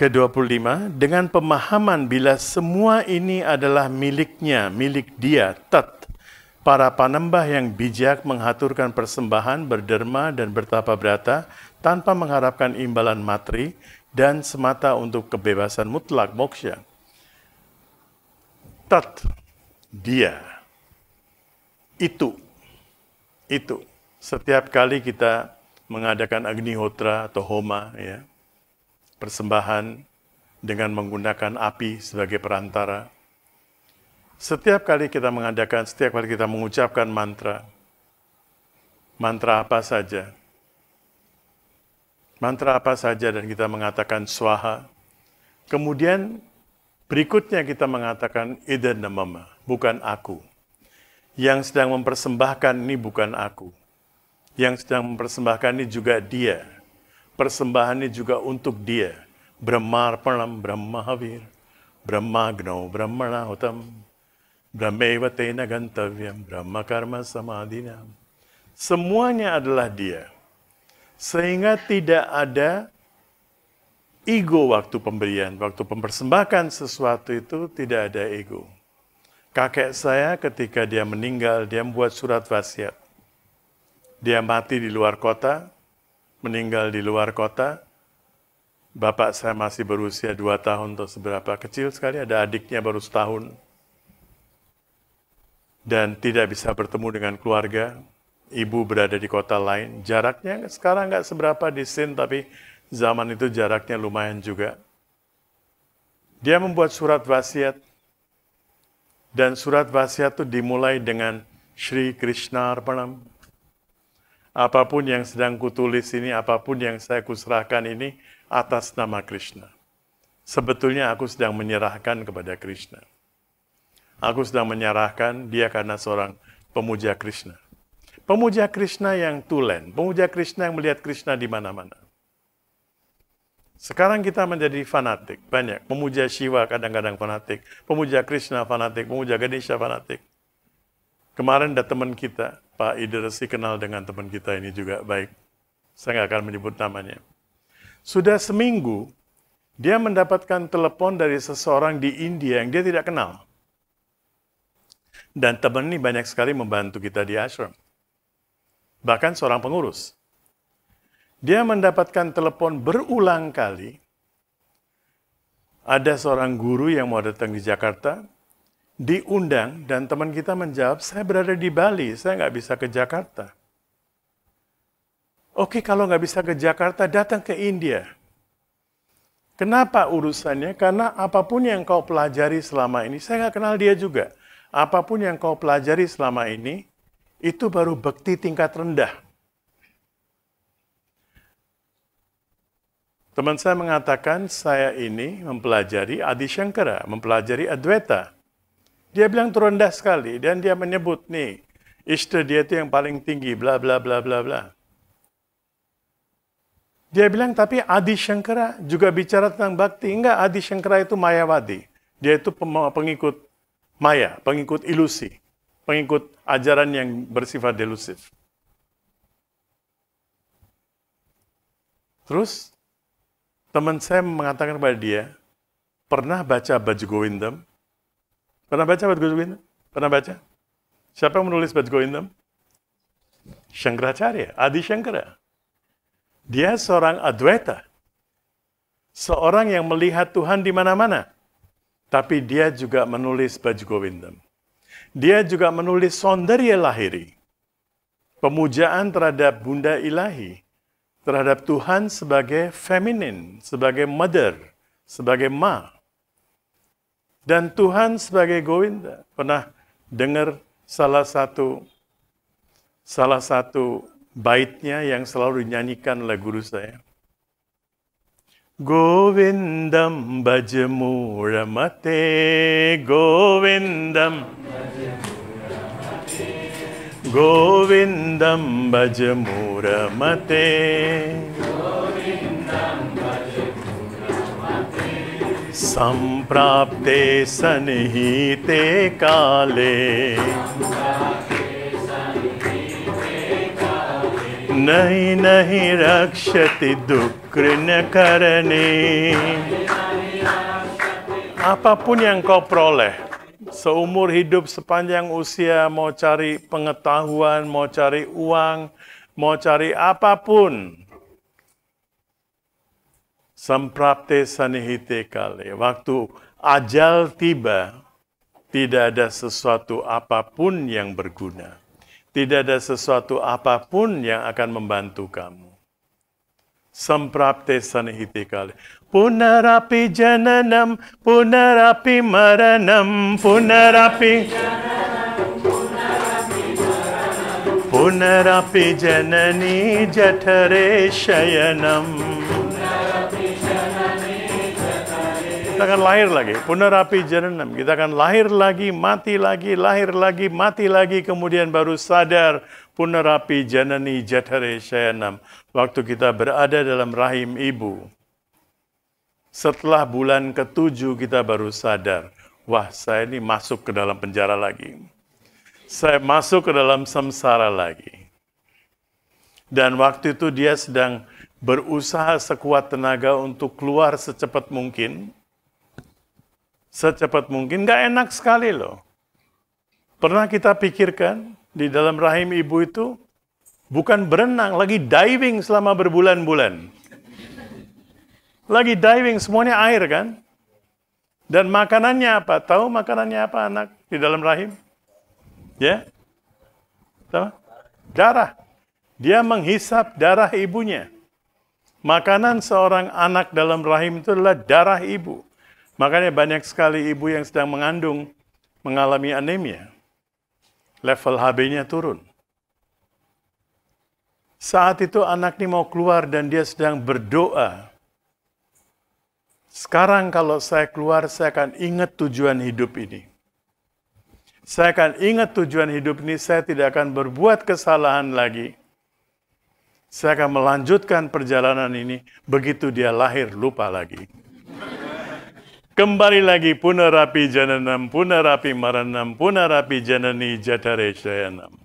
ke-25 dengan pemahaman bila semua ini adalah miliknya, milik dia, tat Para panembah yang bijak menghaturkan persembahan berderma dan bertapa berata tanpa mengharapkan imbalan materi dan semata untuk kebebasan mutlak moksha. Tat, dia, itu, itu. Setiap kali kita mengadakan agnihotra atau homa, ya, persembahan dengan menggunakan api sebagai perantara, setiap kali kita mengadakan, setiap kali kita mengucapkan mantra, mantra apa saja, mantra apa saja dan kita mengatakan swaha, kemudian berikutnya kita mengatakan idan namama, bukan aku. Yang sedang mempersembahkan ini bukan aku. Yang sedang mempersembahkan ini juga dia. Persembahan ini juga untuk dia. Brahmarpanam Gnau, brahma Brahmanahutam, Brahmeva tena gantavyam, Brahma karma samadhinam. Semuanya adalah dia. Sehingga tidak ada ego waktu pemberian, waktu mempersembahkan sesuatu itu tidak ada ego. Kakek saya ketika dia meninggal, dia membuat surat wasiat. Dia mati di luar kota, meninggal di luar kota. Bapak saya masih berusia dua tahun atau seberapa kecil sekali, ada adiknya baru setahun dan tidak bisa bertemu dengan keluarga. Ibu berada di kota lain, jaraknya sekarang nggak seberapa di Sin, tapi zaman itu jaraknya lumayan juga. Dia membuat surat wasiat, dan surat wasiat itu dimulai dengan Sri Krishna Arpanam. Apapun yang sedang kutulis ini, apapun yang saya kuserahkan ini, atas nama Krishna. Sebetulnya aku sedang menyerahkan kepada Krishna. Aku sedang menyerahkan dia karena seorang pemuja Krishna. Pemuja Krishna yang tulen, pemuja Krishna yang melihat Krishna di mana-mana. Sekarang kita menjadi fanatik, banyak. Pemuja Shiva kadang-kadang fanatik, pemuja Krishna fanatik, pemuja Ganesha fanatik. Kemarin ada teman kita, Pak Idrisi kenal dengan teman kita ini juga baik. Saya nggak akan menyebut namanya. Sudah seminggu, dia mendapatkan telepon dari seseorang di India yang dia tidak kenal. Dan teman ini banyak sekali membantu kita di ashram. Bahkan seorang pengurus. Dia mendapatkan telepon berulang kali. Ada seorang guru yang mau datang di Jakarta, diundang dan teman kita menjawab, saya berada di Bali, saya nggak bisa ke Jakarta. Oke, kalau nggak bisa ke Jakarta, datang ke India. Kenapa urusannya? Karena apapun yang kau pelajari selama ini, saya nggak kenal dia juga apapun yang kau pelajari selama ini, itu baru bekti tingkat rendah. Teman saya mengatakan, saya ini mempelajari Adi Shankara, mempelajari Advaita. Dia bilang terendah sekali, dan dia menyebut, nih, istri dia itu yang paling tinggi, bla bla bla bla bla. Dia bilang, tapi Adi Shankara juga bicara tentang bakti. Enggak, Adi Shankara itu Mayawadi. Dia itu pengikut maya, pengikut ilusi, pengikut ajaran yang bersifat delusif. Terus, teman saya mengatakan kepada dia, pernah baca Baju Govindam? Pernah baca Baju Govindam? Pernah baca? Siapa yang menulis Baju Govindam? Shankaracharya, Adi Shankara. Dia seorang Advaita, Seorang yang melihat Tuhan di mana-mana tapi dia juga menulis Baju Govindam. Dia juga menulis Sondarya Lahiri, pemujaan terhadap Bunda Ilahi, terhadap Tuhan sebagai feminin, sebagai mother, sebagai ma. Dan Tuhan sebagai Govinda. Pernah dengar salah satu salah satu baitnya yang selalu dinyanyikan oleh guru saya. गोविन्दं भज गोविन्द गोविन्दं भज भजमूरमते सम्प्राप्ते सन्निहिते काले नहीं नहीं रक्षति दुकृन karani apapun yang kau peroleh seumur hidup sepanjang usia mau cari pengetahuan mau cari uang mau cari apapun semprapte sanihite kali. Waktu ajal tiba, tidak ada sesuatu apapun yang berguna. Tidak ada sesuatu apapun yang akan membantu kamu. Semprapte sanihiti kali. Punarapi jananam, punarapi maranam, punarapi punarapi janani jatare shayanam. Kita akan lahir lagi. Punarapi jahanam. Kita akan lahir lagi, mati lagi, lahir lagi, mati lagi. Kemudian baru sadar punarapi janani saya shayanam. Waktu kita berada dalam rahim ibu. Setelah bulan ketujuh kita baru sadar. Wah saya ini masuk ke dalam penjara lagi. Saya masuk ke dalam samsara lagi. Dan waktu itu dia sedang berusaha sekuat tenaga untuk keluar secepat mungkin secepat mungkin. Nggak enak sekali loh. Pernah kita pikirkan di dalam rahim ibu itu bukan berenang, lagi diving selama berbulan-bulan. Lagi diving, semuanya air kan? Dan makanannya apa? Tahu makanannya apa anak di dalam rahim? Ya? Yeah? Darah. Dia menghisap darah ibunya. Makanan seorang anak dalam rahim itu adalah darah ibu. Makanya banyak sekali ibu yang sedang mengandung mengalami anemia. Level HB-nya turun. Saat itu anak ini mau keluar dan dia sedang berdoa. Sekarang kalau saya keluar, saya akan ingat tujuan hidup ini. Saya akan ingat tujuan hidup ini, saya tidak akan berbuat kesalahan lagi. Saya akan melanjutkan perjalanan ini, begitu dia lahir lupa lagi. Kembali lagi punarapi jananam punarapi maranam punarapi janani jatareshayanam.